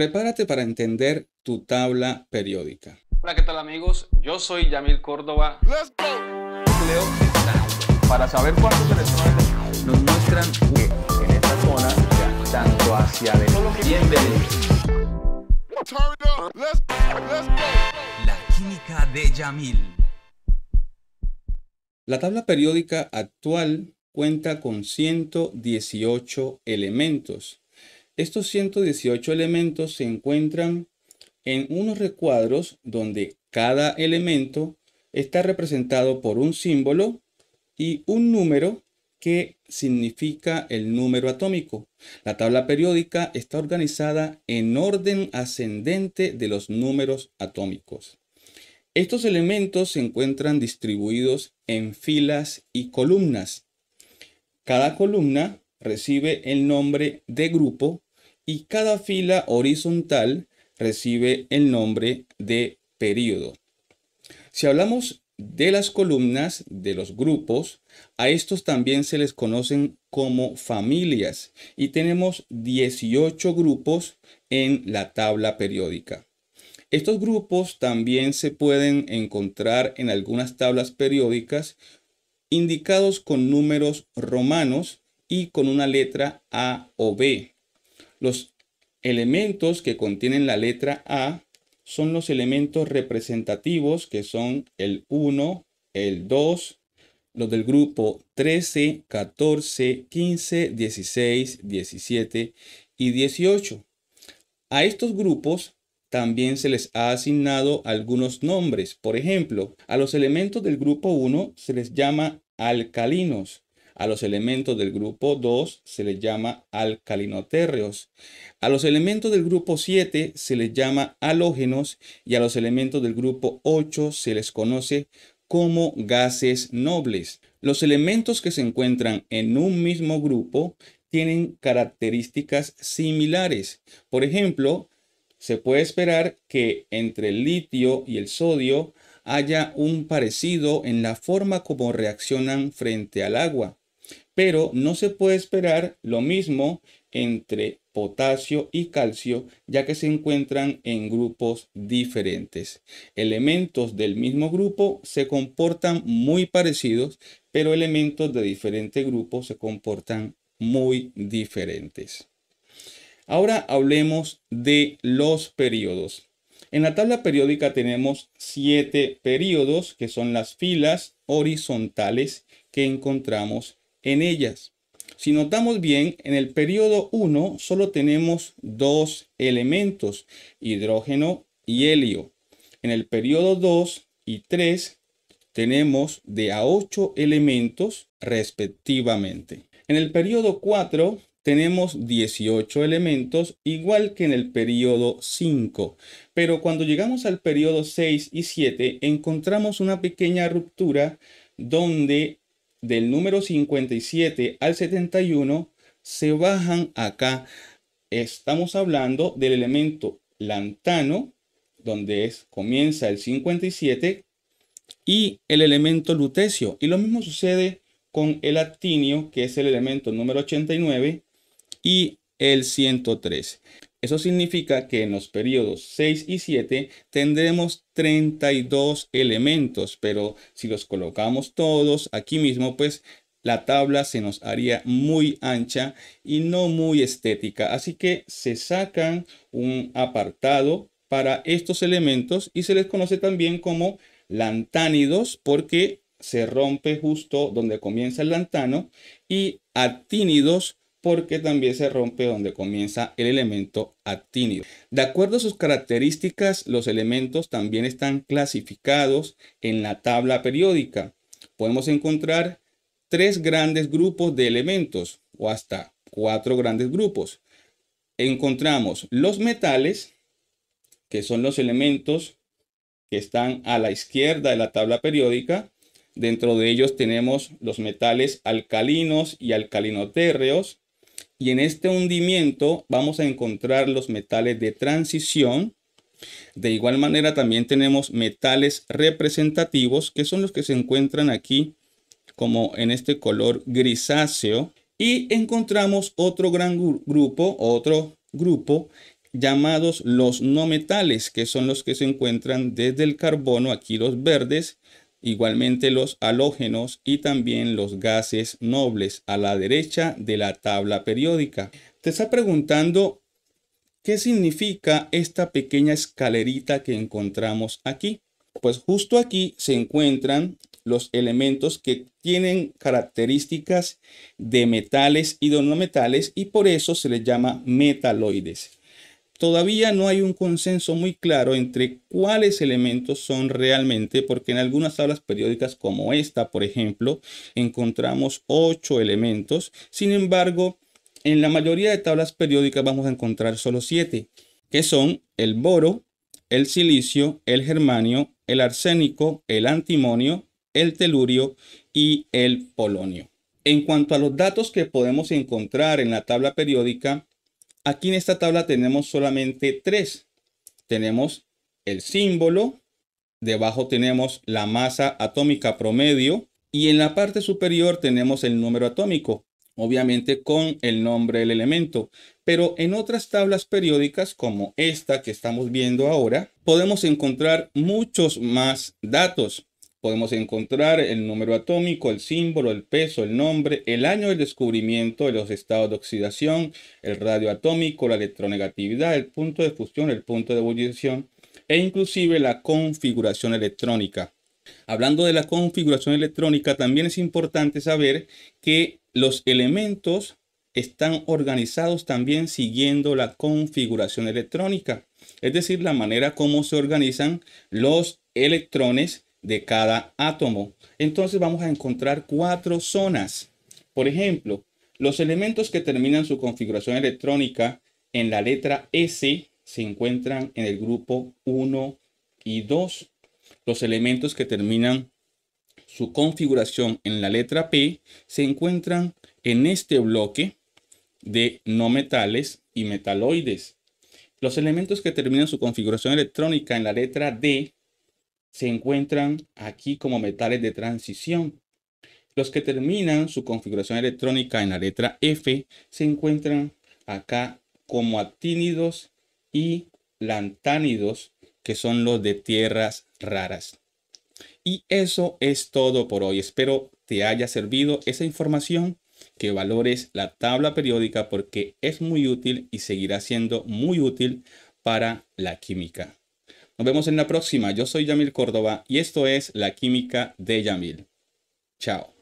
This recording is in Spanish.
Prepárate para entender tu tabla periódica. Hola, ¿qué tal amigos? Yo soy Yamil Córdoba. Let's go. Leo Para saber cuántos electrones nos muestran que en esta zona, tanto hacia el La química de Yamil. La tabla periódica actual cuenta con 118 elementos estos 118 elementos se encuentran en unos recuadros donde cada elemento está representado por un símbolo y un número que significa el número atómico. La tabla periódica está organizada en orden ascendente de los números atómicos. Estos elementos se encuentran distribuidos en filas y columnas. Cada columna recibe el nombre de grupo y cada fila horizontal recibe el nombre de periodo. Si hablamos de las columnas, de los grupos, a estos también se les conocen como familias y tenemos 18 grupos en la tabla periódica. Estos grupos también se pueden encontrar en algunas tablas periódicas indicados con números romanos y con una letra A o B. Los elementos que contienen la letra A son los elementos representativos que son el 1, el 2, los del grupo 13, 14, 15, 16, 17 y 18. A estos grupos también se les ha asignado algunos nombres. Por ejemplo, a los elementos del grupo 1 se les llama alcalinos, a los elementos del grupo 2 se les llama alcalinotérreos. A los elementos del grupo 7 se les llama halógenos y a los elementos del grupo 8 se les conoce como gases nobles. Los elementos que se encuentran en un mismo grupo tienen características similares. Por ejemplo, se puede esperar que entre el litio y el sodio haya un parecido en la forma como reaccionan frente al agua pero no se puede esperar lo mismo entre potasio y calcio, ya que se encuentran en grupos diferentes. Elementos del mismo grupo se comportan muy parecidos, pero elementos de diferente grupo se comportan muy diferentes. Ahora hablemos de los periodos. En la tabla periódica tenemos siete periodos, que son las filas horizontales que encontramos en ellas. Si notamos bien, en el periodo 1 solo tenemos dos elementos, hidrógeno y helio. En el periodo 2 y 3 tenemos de a 8 elementos respectivamente. En el periodo 4 tenemos 18 elementos, igual que en el periodo 5. Pero cuando llegamos al periodo 6 y 7, encontramos una pequeña ruptura donde del número 57 al 71 se bajan acá. Estamos hablando del elemento lantano, donde es, comienza el 57, y el elemento lutecio. Y lo mismo sucede con el actinio, que es el elemento número 89, y el 113. Eso significa que en los periodos 6 y 7 tendremos 32 elementos, pero si los colocamos todos aquí mismo, pues la tabla se nos haría muy ancha y no muy estética. Así que se sacan un apartado para estos elementos y se les conoce también como lantánidos porque se rompe justo donde comienza el lantano y actínidos porque también se rompe donde comienza el elemento actínido. De acuerdo a sus características, los elementos también están clasificados en la tabla periódica. Podemos encontrar tres grandes grupos de elementos o hasta cuatro grandes grupos. Encontramos los metales, que son los elementos que están a la izquierda de la tabla periódica. Dentro de ellos tenemos los metales alcalinos y alcalinotérreos, y en este hundimiento vamos a encontrar los metales de transición. De igual manera también tenemos metales representativos, que son los que se encuentran aquí como en este color grisáceo. Y encontramos otro gran grupo, otro grupo llamados los no metales, que son los que se encuentran desde el carbono, aquí los verdes, igualmente los halógenos y también los gases nobles a la derecha de la tabla periódica. Te está preguntando qué significa esta pequeña escalerita que encontramos aquí. Pues justo aquí se encuentran los elementos que tienen características de metales y de no metales y por eso se les llama metaloides todavía no hay un consenso muy claro entre cuáles elementos son realmente, porque en algunas tablas periódicas como esta, por ejemplo, encontramos ocho elementos. Sin embargo, en la mayoría de tablas periódicas vamos a encontrar solo siete, que son el boro, el silicio, el germanio, el arsénico, el antimonio, el telurio y el polonio. En cuanto a los datos que podemos encontrar en la tabla periódica, Aquí en esta tabla tenemos solamente tres. Tenemos el símbolo, debajo tenemos la masa atómica promedio y en la parte superior tenemos el número atómico, obviamente con el nombre del elemento. Pero en otras tablas periódicas como esta que estamos viendo ahora, podemos encontrar muchos más datos. Podemos encontrar el número atómico, el símbolo, el peso, el nombre, el año del descubrimiento de los estados de oxidación, el radio atómico, la electronegatividad, el punto de fusión, el punto de ebullición e inclusive la configuración electrónica. Hablando de la configuración electrónica, también es importante saber que los elementos están organizados también siguiendo la configuración electrónica, es decir, la manera como se organizan los electrones de cada átomo. Entonces vamos a encontrar cuatro zonas. Por ejemplo, los elementos que terminan su configuración electrónica en la letra S se encuentran en el grupo 1 y 2. Los elementos que terminan su configuración en la letra P se encuentran en este bloque de no metales y metaloides. Los elementos que terminan su configuración electrónica en la letra D se encuentran aquí como metales de transición. Los que terminan su configuración electrónica en la letra F se encuentran acá como actínidos y lantánidos, que son los de tierras raras. Y eso es todo por hoy. Espero te haya servido esa información, que valores la tabla periódica porque es muy útil y seguirá siendo muy útil para la química. Nos vemos en la próxima. Yo soy Yamil Córdoba y esto es La Química de Yamil. Chao.